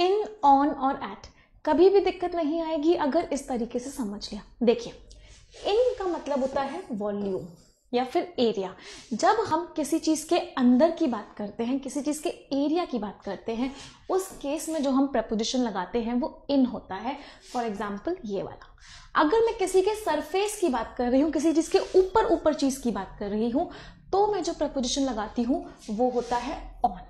in on और eight कभी भी दिक्कत नहीं आएगी अगर इस तरीके से समझ लिया देखिए इन का मतलब होता है वॉल्यूम या फिर एरिया जब हम किसी चीज़ के अंदर की बात करते हैं किसी चीज़ के एरिया की बात करते हैं उस केस में जो हम प्रपोजिशन लगाते हैं वो इन होता है फॉर एग्जाम्पल ये वाला अगर मैं किसी के सरफेस की बात कर रही हूँ किसी चीज़ के ऊपर ऊपर चीज़ की बात कर रही हूँ तो मैं जो प्रपोजिशन लगाती हूँ वो होता है ऑन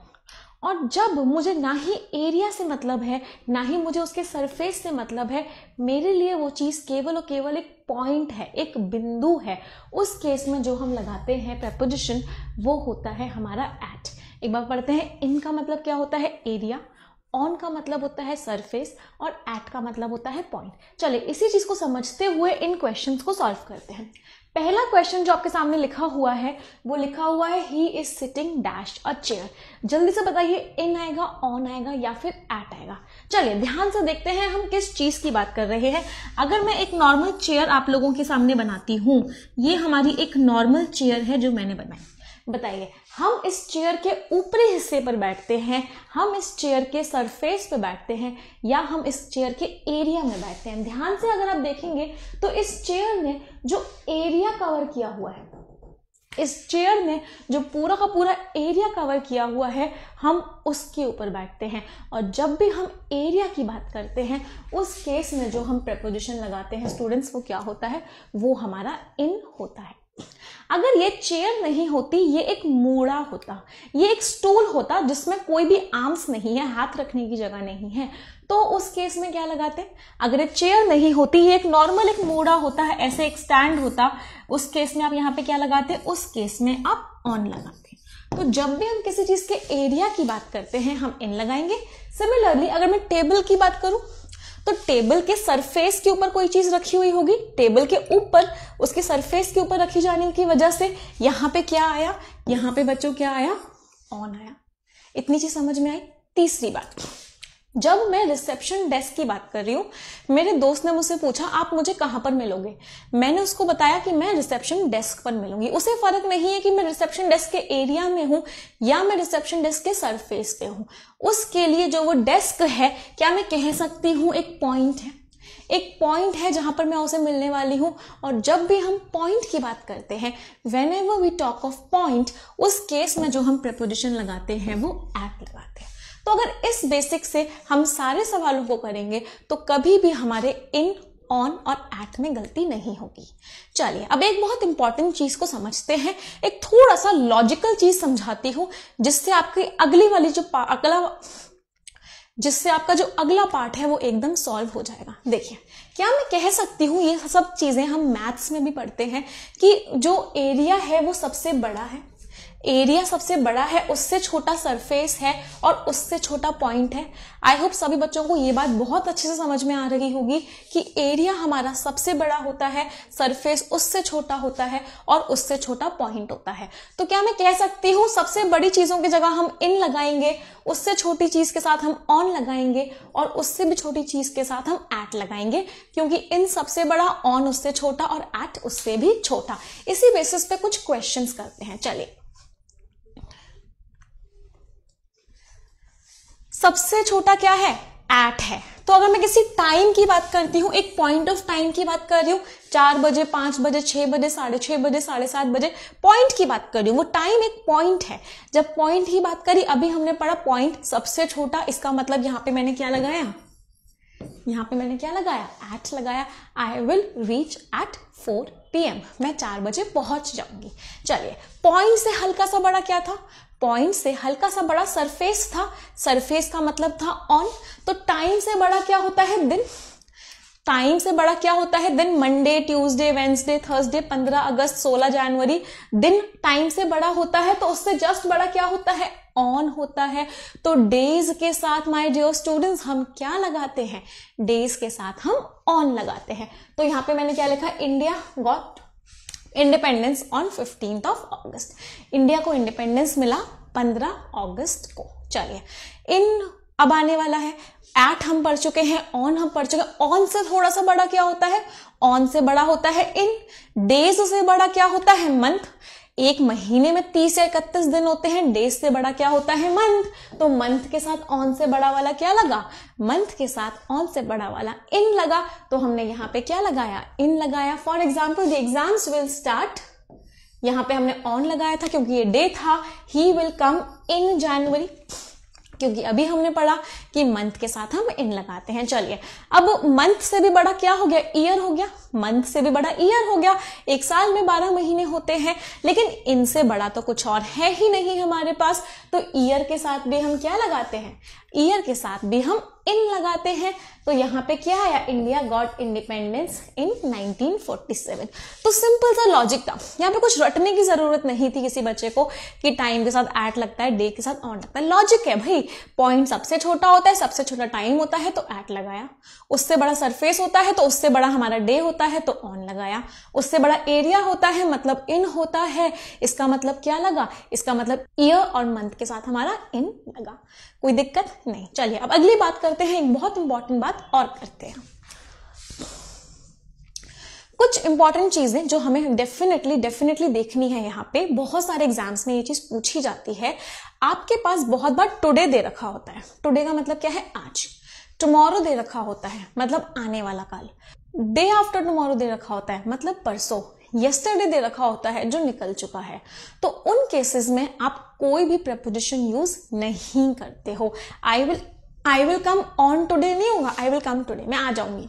और जब मुझे ना ही एरिया से मतलब है ना ही मुझे उसके सरफेस से मतलब है मेरे लिए वो चीज़ केवल और केवल एक पॉइंट है एक बिंदु है उस केस में जो हम लगाते हैं प्रपोजिशन वो होता है हमारा एट एक बार पढ़ते हैं इनका मतलब क्या होता है एरिया ऑन का मतलब होता है सरफेस और एट का मतलब होता है पॉइंट चले इसी चीज को समझते हुए इन क्वेश्चन को सॉल्व करते हैं पहला क्वेश्चन जो आपके सामने लिखा हुआ है वो लिखा हुआ है he is sitting dash a chair जल्दी से बताइए इन आएगा ऑन आएगा या फिर एट आएगा चलिए ध्यान से देखते हैं हम किस चीज की बात कर रहे हैं अगर मैं एक नॉर्मल चेयर आप लोगों के सामने बनाती हूँ ये हमारी एक नॉर्मल चेयर है जो मैंने बनाई बताइए हम इस चेयर के ऊपरी हिस्से पर बैठते हैं हम इस चेयर के सरफेस पर बैठते हैं या हम इस चेयर के एरिया में बैठते हैं ध्यान से अगर आप देखेंगे तो इस चेयर ने जो एरिया कवर किया हुआ है इस चेयर ने जो पूरा का पूरा एरिया कवर किया हुआ है हम उसके ऊपर बैठते हैं और जब भी हम एरिया की बात करते हैं उस केस में जो हम प्रपोजिशन लगाते हैं स्टूडेंट्स वो क्या होता है वो हमारा इन होता है अगर ये चेयर नहीं होती ये एक मोड़ा होता ये एक स्टूल होता जिसमें कोई भी आर्म्स नहीं है हाथ रखने की जगह नहीं है तो उस केस में क्या लगाते अगर ये चेयर नहीं होती ये एक नॉर्मल एक मोड़ा होता है ऐसे एक स्टैंड होता उस केस में आप यहाँ पे क्या लगाते उस केस में आप ऑन लगाते तो जब भी हम किसी चीज के एरिया की बात करते हैं हम इन लगाएंगे सिमिलरली अगर मैं टेबल की बात करूं तो टेबल के सरफेस के ऊपर कोई चीज रखी हुई होगी टेबल के ऊपर उसके सरफेस के ऊपर रखी जाने की वजह से यहां पे क्या आया यहां पे बच्चों क्या आया ऑन आया इतनी चीज समझ में आई तीसरी बात जब मैं रिसेप्शन डेस्क की बात कर रही हूँ मेरे दोस्त ने मुझसे पूछा आप मुझे कहां पर मिलोगे मैंने उसको बताया कि मैं रिसेप्शन डेस्क पर मिलूंगी उसे फर्क नहीं है कि मैं रिसेप्शन डेस्क के एरिया में हूं या मैं रिसेप्शन डेस्क के सरफेस पे हूं उसके लिए जो वो डेस्क है क्या मैं कह सकती हूँ एक पॉइंट है एक पॉइंट है जहां पर मैं उसे मिलने वाली हूं और जब भी हम पॉइंट की बात करते हैं whenever we talk of point उस केस में जो हम प्रपोजिशन लगाते हैं वो एप लगाते हैं तो अगर इस बेसिक से हम सारे सवालों को करेंगे तो कभी भी हमारे इन ऑन और एट में गलती नहीं होगी चलिए अब एक बहुत इंपॉर्टेंट चीज को समझते हैं एक थोड़ा सा लॉजिकल चीज समझाती हूं जिससे आपकी अगली वाली जो अगला जिससे आपका जो अगला पार्ट है वो एकदम सॉल्व हो जाएगा देखिए क्या मैं कह सकती हूँ ये सब चीज़ें हम मैथ्स में भी पढ़ते हैं कि जो एरिया है वो सबसे बड़ा है एरिया सबसे बड़ा है उससे छोटा सरफेस है और उससे छोटा पॉइंट है आई होप सभी बच्चों को ये बात बहुत अच्छे से समझ में आ रही होगी कि एरिया हमारा सबसे बड़ा होता है सरफेस उससे छोटा होता है और उससे छोटा पॉइंट होता है तो क्या मैं कह सकती हूँ सबसे बड़ी चीज़ों की जगह हम इन लगाएंगे उससे छोटी चीज़ के साथ हम ऑन लगाएंगे और उससे भी छोटी चीज़ के साथ हम एट लगाएंगे क्योंकि इन सबसे बड़ा ऑन उससे छोटा और एट उससे भी छोटा इसी बेसिस पे कुछ क्वेश्चंस करते हैं चलिए सबसे छोटा क्या है एट है तो अगर मैं किसी टाइम की बात करती हूँ एक पॉइंट ऑफ टाइम की बात कर रही हूँ चार बजे पांच बजे छह बजे साढ़े छह बजे साढ़े सात बजे पॉइंट की बात कर रही हूँ वो टाइम एक पॉइंट है जब पॉइंट की बात करी अभी हमने पढ़ा पॉइंट सबसे छोटा इसका मतलब यहां पे मैंने क्या लगाया यहां पे मैंने क्या लगाया एट लगाया I will reach at four PM मैं चार बजे पहुंच जाऊंगी चलिए पॉइंट से हल्का सा बड़ा क्या था पॉइंट से हल्का सा बड़ा सरफेस था सरफेस का मतलब था ऑन तो टाइम से बड़ा क्या होता है दिन टाइम से बड़ा क्या होता है दिन मंडे ट्यूसडे वेंसडे थर्सडे पंद्रह अगस्त सोलह जनवरी दिन टाइम से बड़ा होता है तो उससे जस्ट बड़ा क्या होता है ऑन होता है तो डेज के साथ माय डियर स्टूडेंट्स हम क्या लगाते हैं डेज के साथ हम ऑन लगाते हैं तो यहां पे मैंने क्या लिखा India got independence on fifteen of August India को इंडिपेंडेंस मिला पंद्रह ऑगस्ट को चलिए इन अब आने वाला है एट हम पढ़ चुके हैं ऑन हम पढ़ चुके हैं ऑन से थोड़ा सा बड़ा क्या होता है ऑन से बड़ा होता है इन डेज से बड़ा क्या होता है मंथ एक महीने में तीस या इकतीस दिन होते हैं डेज से बड़ा क्या होता है मंथ तो मंथ के साथ ऑन से बड़ा वाला क्या लगा मंथ के साथ ऑन से बड़ा वाला इन लगा तो हमने यहां पे क्या लगाया इन लगाया for example the exams will start यहां पे हमने ऑन लगाया था क्योंकि ये डे था ही विल कम इन जनवरी क्योंकि अभी हमने पढ़ा कि मंथ के साथ हम इन लगाते हैं चलिए अब मंथ से भी बड़ा क्या हो गया ईयर हो गया मंथ से भी बड़ा ईयर हो गया एक साल में बारह महीने होते हैं लेकिन इनसे बड़ा तो कुछ और है ही नहीं हमारे पास तो ईयर के साथ भी हम क्या लगाते हैं ईयर के साथ भी हम इन लगाते हैं तो यहाँ पे क्या आया इंडिया गॉड इंडिपेंडेंस इन 1947 तो सिंपल सा लॉजिक था यहाँ पे कुछ रटने की जरूरत नहीं थी किसी बच्चे को कि टाइम के साथ एट लगता है डे के साथ ऑन लगता है लॉजिक है भाई पॉइंट सबसे छोटा होता है सबसे छोटा टाइम होता है तो ऐट लगाया उससे बड़ा सरफेस होता है तो उससे बड़ा हमारा डे होता है होता है तो ऑन लगाया उससे बड़ा एरिया होता है मतलब इन होता है इसका मतलब क्या लगा इसका मतलब ईयर और मंथ के साथ हमारा इन लगा कोई दिक्कत नहीं चलिए अब अगली बात करते हैं एक बहुत इंपॉर्टेंट बात और करते हैं कुछ इंपॉर्टेंट चीजें जो हमें डेफिनेटली डेफिनेटली देखनी है यहाँ पे बहुत सारे एग्जाम्स में ये चीज पूछी जाती है आपके पास बहुत बार टुडे दे रखा होता है टुडे का मतलब क्या है आज टुमारो दे रखा होता है मतलब आने वाला काल डे आफ्टर टुमारो दे रखा होता है मतलब परसों यस्टरडे दे रखा होता है जो निकल चुका है तो उन केसेस में आप कोई भी प्रपोजिशन यूज नहीं करते हो I will I will come on today नहीं होगा आई विल कम टूडे मैं आ जाऊंगी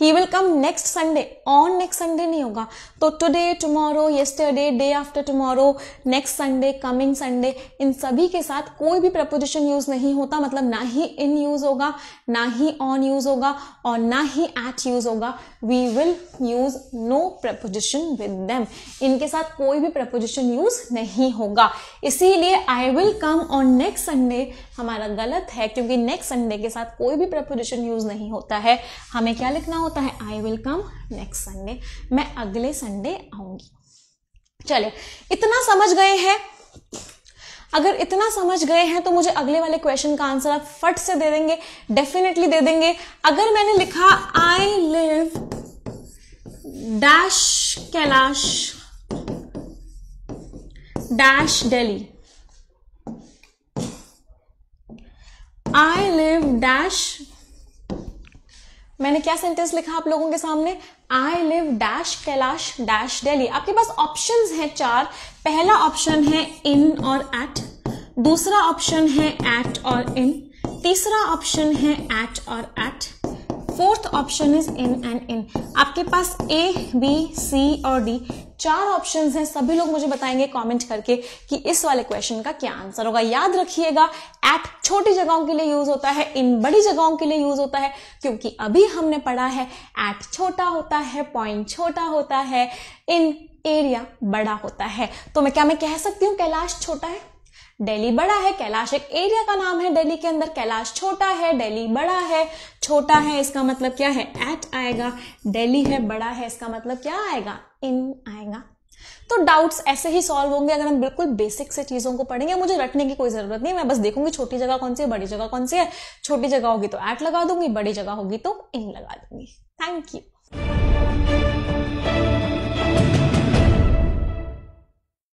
he will come next Sunday on next Sunday नहीं होगा तो today tomorrow yesterday day after tomorrow next Sunday coming Sunday इन सभी के साथ कोई भी प्रपोजिशन यूज नहीं होता मतलब ना ही इन यूज होगा ना ही ऑन यूज होगा और ना ही एट यूज होगा we will use no preposition with them इनके साथ कोई भी प्रपोजिशन यूज नहीं होगा इसीलिए I will come on next Sunday हमारा गलत है क्योंकि नेक्स्ट संडे के साथ कोई भी प्रपोजिशन यूज़ नहीं होता है हमें क्या लिखना होता है I will come next Sunday मैं अगले संडे आऊंगी चले इतना समझ गए हैं अगर इतना समझ गए हैं तो मुझे अगले वाले क्वेश्चन का आंसर आप फट से दे देंगे डेफिनेटली दे देंगे अगर मैंने लिखा I live dash Kailash dash Delhi I live dash मैंने क्या सेंटेंस लिखा आप लोगों के सामने I live dash Kailash dash Delhi आपके पास ऑप्शन है चार पहला ऑप्शन है इन और एट दूसरा ऑप्शन है एट और इन तीसरा ऑप्शन है एट और at fourth option is in and in आपके पास ए बी सी और डी चार ऑप्शन हैं सभी लोग मुझे बताएंगे कमेंट करके कि इस वाले क्वेश्चन का क्या आंसर होगा याद रखिएगा एट छोटी जगहों के लिए यूज होता है इन बड़ी जगहों के लिए यूज होता है क्योंकि अभी हमने पढ़ा है एट छोटा होता है पॉइंट छोटा होता है इन एरिया बड़ा होता है तो मैं क्या मैं कह सकती हूँ कैलाश छोटा है दिल्ली बड़ा है कैलाश एक एरिया का नाम है दिल्ली के अंदर कैलाश छोटा है दिल्ली बड़ा है छोटा है इसका मतलब क्या है एट आएगा दिल्ली है बड़ा है इसका मतलब क्या आएगा इन आएगा तो डाउट्स ऐसे ही सॉल्व होंगे अगर हम बिल्कुल बेसिक से चीजों को पढ़ेंगे मुझे रटने की कोई जरूरत नहीं मैं बस देखूंगी छोटी जगह कौन सी है बड़ी जगह कौन सी है छोटी जगह होगी तो एट लगा दूंगी बड़ी जगह होगी तो इन लगा दूंगी थैंक यू